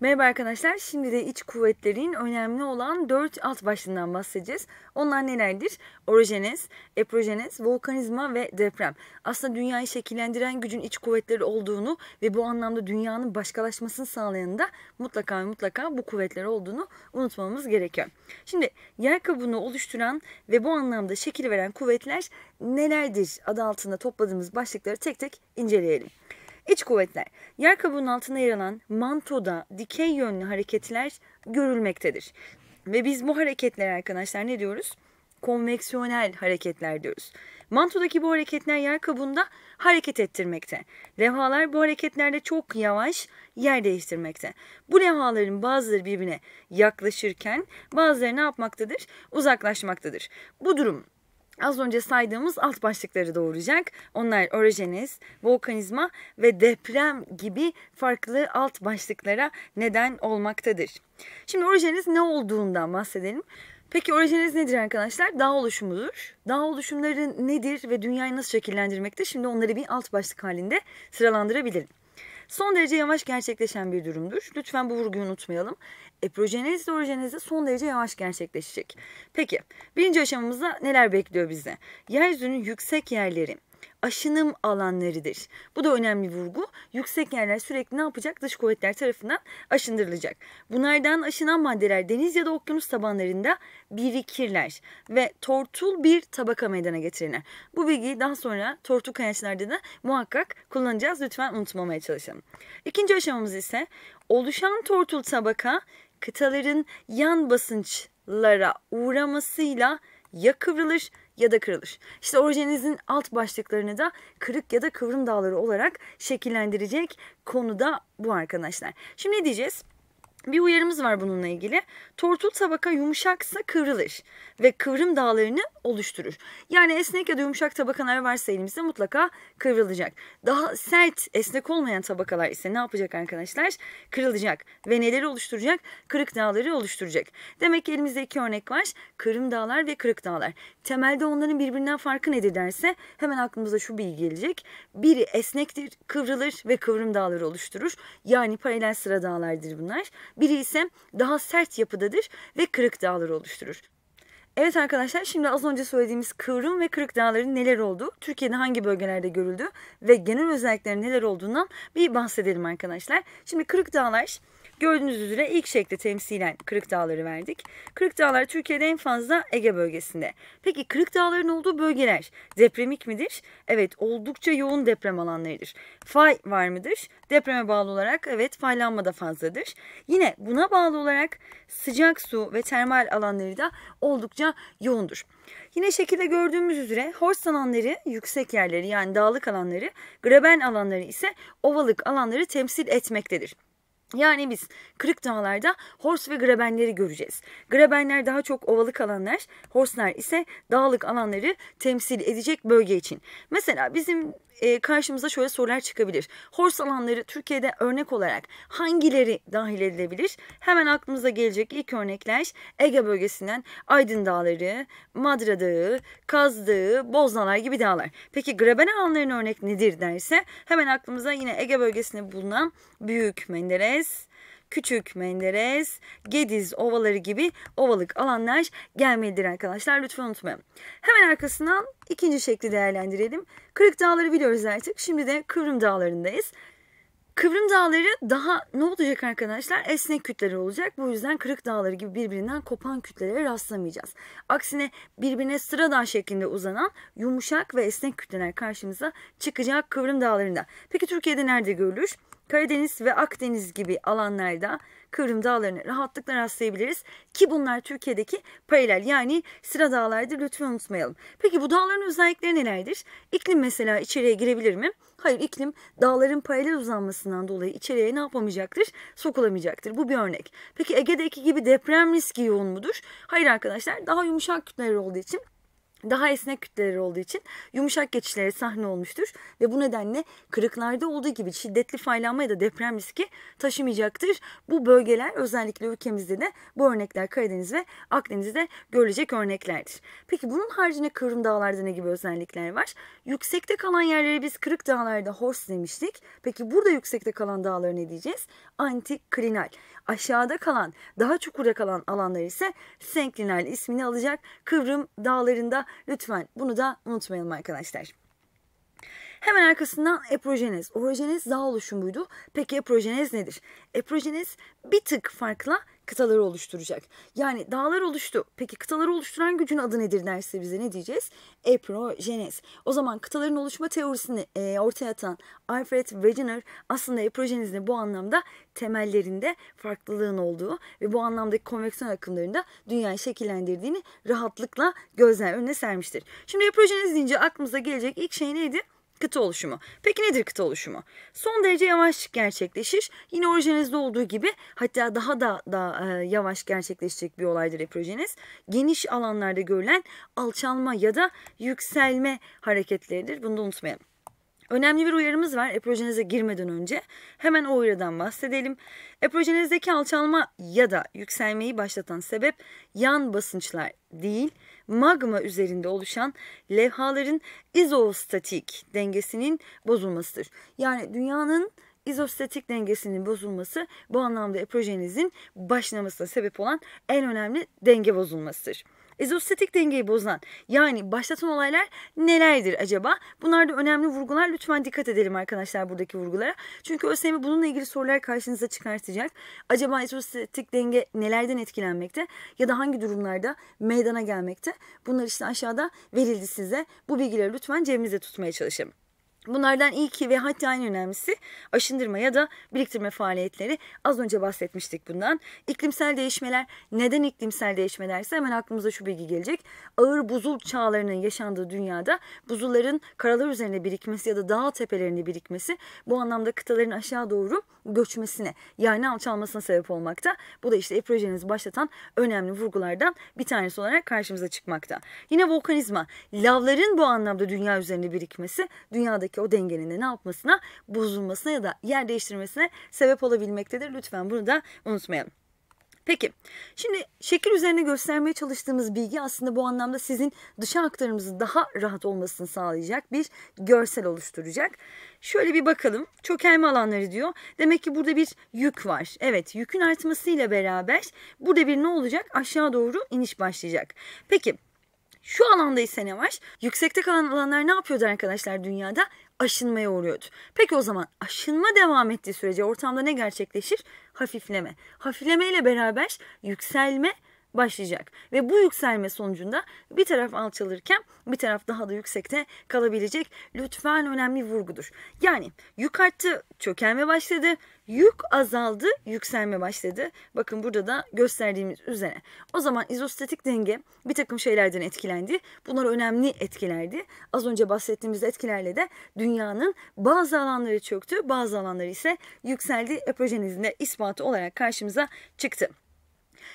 Merhaba arkadaşlar. Şimdi de iç kuvvetlerin önemli olan 4 alt başlığından bahsedeceğiz. Onlar nelerdir? Orojenez, eprojenez, volkanizma ve deprem. Aslında dünyayı şekillendiren gücün iç kuvvetleri olduğunu ve bu anlamda dünyanın başkalaşmasını sağlayan da mutlaka mutlaka bu kuvvetler olduğunu unutmamamız gerekiyor. Şimdi yer kabuğunu oluşturan ve bu anlamda şekil veren kuvvetler nelerdir adı altında topladığımız başlıkları tek tek inceleyelim. İç kuvvetler. Yer kabuğunun altında yer alan mantoda dikey yönlü hareketler görülmektedir. Ve biz bu hareketler arkadaşlar ne diyoruz? konveksiyonel hareketler diyoruz. Mantodaki bu hareketler yer kabuğunda hareket ettirmekte. Levhalar bu hareketlerle çok yavaş yer değiştirmekte. Bu levhaların bazıları birbirine yaklaşırken bazıları ne yapmaktadır? Uzaklaşmaktadır. Bu durum az önce saydığımız alt başlıkları doğuracak. Onlar orojeniz, volkanizma ve deprem gibi farklı alt başlıklara neden olmaktadır. Şimdi orojeniz ne olduğundan bahsedelim. Peki orojeniz nedir arkadaşlar? Dağ oluşumudur. Dağ oluşumları nedir ve dünyayı nasıl şekillendirmekte? Şimdi onları bir alt başlık halinde sıralandırabilirim. Son derece yavaş gerçekleşen bir durumdur. Lütfen bu vurguyu unutmayalım. Eprojenez de orojeniz de son derece yavaş gerçekleşecek. Peki birinci aşamamızda neler bekliyor bizi? Yeryüzünün yüksek yerleri, aşınım alanlarıdır. Bu da önemli vurgu. Yüksek yerler sürekli ne yapacak? Dış kuvvetler tarafından aşındırılacak. Bunlardan aşınan maddeler deniz ya da okyanus tabanlarında birikirler ve tortul bir tabaka meydana getirirler. Bu bilgiyi daha sonra tortul kayaçlarda da muhakkak kullanacağız. Lütfen unutmamaya çalışalım. İkinci aşamamız ise oluşan tortul tabaka kıtaların yan basınçlara uğramasıyla ya kıvrılır ya da kırılır. İşte orijenizin alt başlıklarını da kırık ya da kıvrım dağları olarak şekillendirecek konu da bu arkadaşlar. Şimdi ne diyeceğiz? Bir uyarımız var bununla ilgili. Tortul tabaka yumuşaksa kırılır ve kıvrım dağlarını oluşturur. Yani esnek ya da yumuşak tabakalar varsa elimizde mutlaka kıvrılacak. Daha sert, esnek olmayan tabakalar ise ne yapacak arkadaşlar? Kırılacak ve neleri oluşturacak? Kırık dağları oluşturacak. Demek ki elimizde iki örnek var. Kırım dağlar ve kırık dağlar. Temelde onların birbirinden farkı nedir derse hemen aklımıza şu bilgi gelecek. Biri esnektir, kıvrılır ve kıvrım dağları oluşturur. Yani paralel sıra dağlardır bunlar. Biri ise daha sert yapıdadır ve kırık dağları oluşturur. Evet arkadaşlar şimdi az önce söylediğimiz kıvrım ve kırık dağların neler olduğu, Türkiye'de hangi bölgelerde görüldü ve genel özellikleri neler olduğundan bir bahsedelim arkadaşlar. Şimdi kırık dağlar Gördüğünüz üzere ilk şekli temsilen Kırık Dağları verdik. Kırık Dağlar Türkiye'de en fazla Ege bölgesinde. Peki Kırık Dağların olduğu bölgeler depremik midir? Evet oldukça yoğun deprem alanlarıdır. Fay var mıdır? Depreme bağlı olarak evet faylanma da fazladır. Yine buna bağlı olarak sıcak su ve termal alanları da oldukça yoğundur. Yine şekilde gördüğümüz üzere horst alanları yüksek yerleri yani dağlık alanları, graben alanları ise ovalık alanları temsil etmektedir. Yani biz kırık dağlarda horse ve grabenleri göreceğiz. Grabenler daha çok ovalık alanlar, horslar ise dağlık alanları temsil edecek bölge için. Mesela bizim e, karşımıza şöyle sorular çıkabilir. Horse alanları Türkiye'de örnek olarak hangileri dahil edilebilir? Hemen aklımıza gelecek ilk örnekler Ege bölgesinden Aydın Dağları, Madra Dağı, Kaz Dağı, Bozdağlar gibi dağlar. Peki greben alanların örnek nedir derse hemen aklımıza yine Ege bölgesinde bulunan Büyük Menderes, Küçük Menderes, Gediz ovaları gibi ovalık alanlar gelmelidir arkadaşlar. Lütfen unutmayın. Hemen arkasından ikinci şekli değerlendirelim. Kırık dağları biliyoruz artık. Şimdi de Kıvrım dağlarındayız. Kıvrım dağları daha ne olacak arkadaşlar? Esnek kütleler olacak. Bu yüzden kırık dağları gibi birbirinden kopan kütlelere rastlamayacağız. Aksine birbirine sıradan şeklinde uzanan yumuşak ve esnek kütleler karşımıza çıkacak kıvrım dağlarında. Peki Türkiye'de nerede görülür? Karadeniz ve Akdeniz gibi alanlarda Kıvrım Dağları'na rahatlıkla rastlayabiliriz. Ki bunlar Türkiye'deki paralel yani sıra dağlardır lütfen unutmayalım. Peki bu dağların özellikleri nelerdir? İklim mesela içeriye girebilir mi? Hayır iklim dağların paralel uzanmasından dolayı içeriye ne yapamayacaktır? Sokulamayacaktır. Bu bir örnek. Peki Ege'deki gibi deprem riski yoğun mudur? Hayır arkadaşlar daha yumuşak kütleler olduğu için daha esnek kütleleri olduğu için yumuşak geçişlere sahne olmuştur ve bu nedenle kırıklarda olduğu gibi şiddetli faylanma ya da deprem riski taşımayacaktır. Bu bölgeler özellikle ülkemizde de bu örnekler Karadeniz ve Akdeniz'de görülecek örneklerdir. Peki bunun haricinde kıvrım dağlarda ne gibi özellikler var? Yüksekte kalan yerleri biz kırık dağlarda horse demiştik. Peki burada yüksekte kalan dağları ne diyeceğiz? Antiklinal. Aşağıda kalan, daha çukurda kalan alanlar ise senklinal ismini alacak. Kıvrım dağlarında Lütfen bunu da unutmayalım arkadaşlar. Hemen arkasından eprojeniz. Orojeniz daha oluşumuydu. Peki eprojeniz nedir? Eprojeniz bir tık farklı kıtaları oluşturacak. Yani dağlar oluştu. Peki kıtaları oluşturan gücün adı nedir derse bize ne diyeceğiz? Eprojenes. O zaman kıtaların oluşma teorisini e, ortaya atan Alfred Wegener aslında eprojenizin bu anlamda temellerinde farklılığın olduğu ve bu anlamdaki konveksiyon akımlarında dünyayı şekillendirdiğini rahatlıkla gözler önüne sermiştir. Şimdi eprojeniz deyince aklımıza gelecek ilk şey neydi? Kıta oluşumu. Peki nedir kıta oluşumu? Son derece yavaş gerçekleşir. Yine orijinizde olduğu gibi hatta daha da daha e, yavaş gerçekleşecek bir olaydır eprojeniz. Geniş alanlarda görülen alçalma ya da yükselme hareketleridir. Bunu da unutmayalım. Önemli bir uyarımız var eprojenize girmeden önce. Hemen o uyarıdan bahsedelim. Eprojenizdeki alçalma ya da yükselmeyi başlatan sebep yan basınçlar değil, magma üzerinde oluşan levhaların izostatik dengesinin bozulmasıdır. Yani dünyanın izostatik dengesinin bozulması bu anlamda eprojenizin başlamasına sebep olan en önemli denge bozulmasıdır. Ezostatik dengeyi bozan yani başlatan olaylar nelerdir acaba? Bunlar da önemli vurgular. Lütfen dikkat edelim arkadaşlar buradaki vurgulara. Çünkü ÖSYM bununla ilgili sorular karşınıza çıkartacak. Acaba ezostatik denge nelerden etkilenmekte ya da hangi durumlarda meydana gelmekte? Bunlar işte aşağıda verildi size. Bu bilgileri lütfen cebimizde tutmaya çalışın. Bunlardan ilki ve hatta en önemlisi aşındırma ya da biriktirme faaliyetleri. Az önce bahsetmiştik bundan. İklimsel değişmeler neden iklimsel değişmelerse hemen aklımıza şu bilgi gelecek. Ağır buzul çağlarının yaşandığı dünyada buzulların karalar üzerine birikmesi ya da dağ tepelerinde birikmesi bu anlamda kıtaların aşağı doğru göçmesine yani alçalmasına sebep olmakta. Bu da işte projenizi başlatan önemli vurgulardan bir tanesi olarak karşımıza çıkmakta. Yine volkanizma, lavların bu anlamda dünya üzerinde birikmesi dünyadaki ki o dengenin de ne yapmasına bozulmasına ya da yer değiştirmesine sebep olabilmektedir. Lütfen bunu da unutmayalım. Peki şimdi şekil üzerine göstermeye çalıştığımız bilgi aslında bu anlamda sizin dışa aktarımınızın daha rahat olmasını sağlayacak bir görsel oluşturacak. Şöyle bir bakalım çökelme alanları diyor. Demek ki burada bir yük var. Evet yükün artmasıyla beraber burada bir ne olacak aşağı doğru iniş başlayacak. Peki şu alanda ise ne var? Yüksekte kalan alanlar ne yapıyordu arkadaşlar dünyada? aşınmaya uğruyordu. Peki o zaman aşınma devam ettiği sürece ortamda ne gerçekleşir? Hafifleme. Hafifleme ile beraber yükselme başlayacak. Ve bu yükselme sonucunda bir taraf alçalırken bir taraf daha da yüksekte kalabilecek. Lütfen önemli vurgudur. Yani yük arttı, çökelme başladı, Yük azaldı, yükselme başladı. Bakın burada da gösterdiğimiz üzere. O zaman izostatik denge bir takım şeylerden etkilendi. Bunlar önemli etkilerdi. Az önce bahsettiğimiz etkilerle de dünyanın bazı alanları çöktü, bazı alanları ise yükseldi. Epijenizin de ispatı olarak karşımıza çıktı.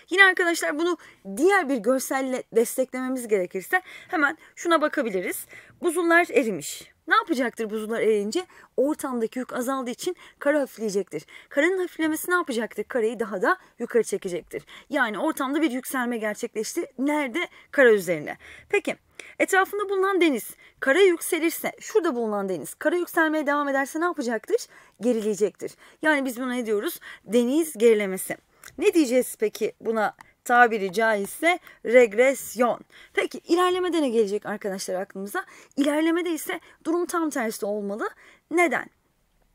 Yine arkadaşlar bunu diğer bir görselle desteklememiz gerekirse hemen şuna bakabiliriz. Buzullar erimiş. Ne yapacaktır buzullar eriyince? Ortamdaki yük azaldığı için kara hafifleyecektir. Karanın hafiflemesi ne yapacaktır? Karayı daha da yukarı çekecektir. Yani ortamda bir yükselme gerçekleşti. Nerede? Kara üzerine. Peki etrafında bulunan deniz kara yükselirse, şurada bulunan deniz kara yükselmeye devam ederse ne yapacaktır? Gerileyecektir. Yani biz buna ne diyoruz? Deniz gerilemesi. Ne diyeceğiz peki buna tabiri caizse regresyon. Peki ilerlemede ne gelecek arkadaşlar aklımıza? İlerlemede ise durum tam tersi olmalı. Neden?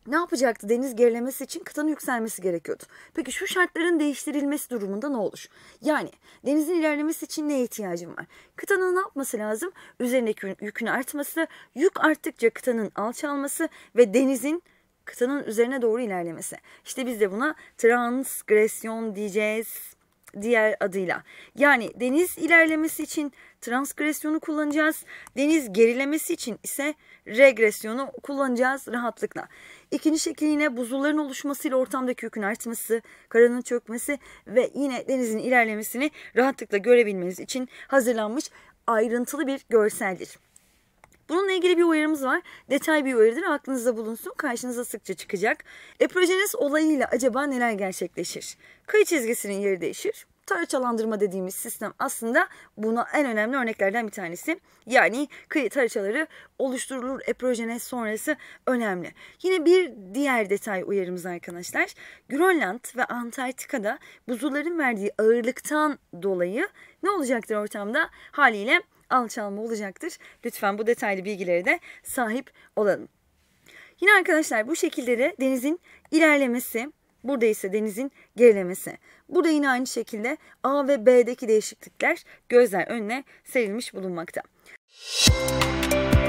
ne yapacaktı deniz gerilemesi için kıtanın yükselmesi gerekiyordu. Peki şu şartların değiştirilmesi durumunda ne olur? Yani denizin ilerlemesi için neye ihtiyacım var? Kıtanın ne yapması lazım? Üzerindeki yükün artması, yük arttıkça kıtanın alçalması ve denizin kıtanın üzerine doğru ilerlemesi. İşte biz de buna transgresyon diyeceğiz diğer adıyla. Yani deniz ilerlemesi için transgresyonu kullanacağız. Deniz gerilemesi için ise regresyonu kullanacağız rahatlıkla. İkinci şekil yine buzulların oluşmasıyla ortamdaki yükün artması, karanın çökmesi ve yine denizin ilerlemesini rahatlıkla görebilmeniz için hazırlanmış ayrıntılı bir görseldir. Bununla ilgili bir uyarımız var. Detay bir uyarıdır. Aklınızda bulunsun. Karşınıza sıkça çıkacak. Eprojeniz olayıyla acaba neler gerçekleşir? Kıyı çizgisinin yeri değişir. Taraçalandırma dediğimiz sistem aslında buna en önemli örneklerden bir tanesi. Yani kıyı taraçaları oluşturulur eprojenez sonrası önemli. Yine bir diğer detay uyarımız arkadaşlar. Grönland ve Antarktika'da buzulların verdiği ağırlıktan dolayı ne olacaktır ortamda? Haliyle alçalma olacaktır. Lütfen bu detaylı bilgileri de sahip olalım. Yine arkadaşlar bu şekilde de denizin ilerlemesi, burada ise denizin gerilemesi. Burada yine aynı şekilde A ve B'deki değişiklikler gözler önüne serilmiş bulunmakta. Müzik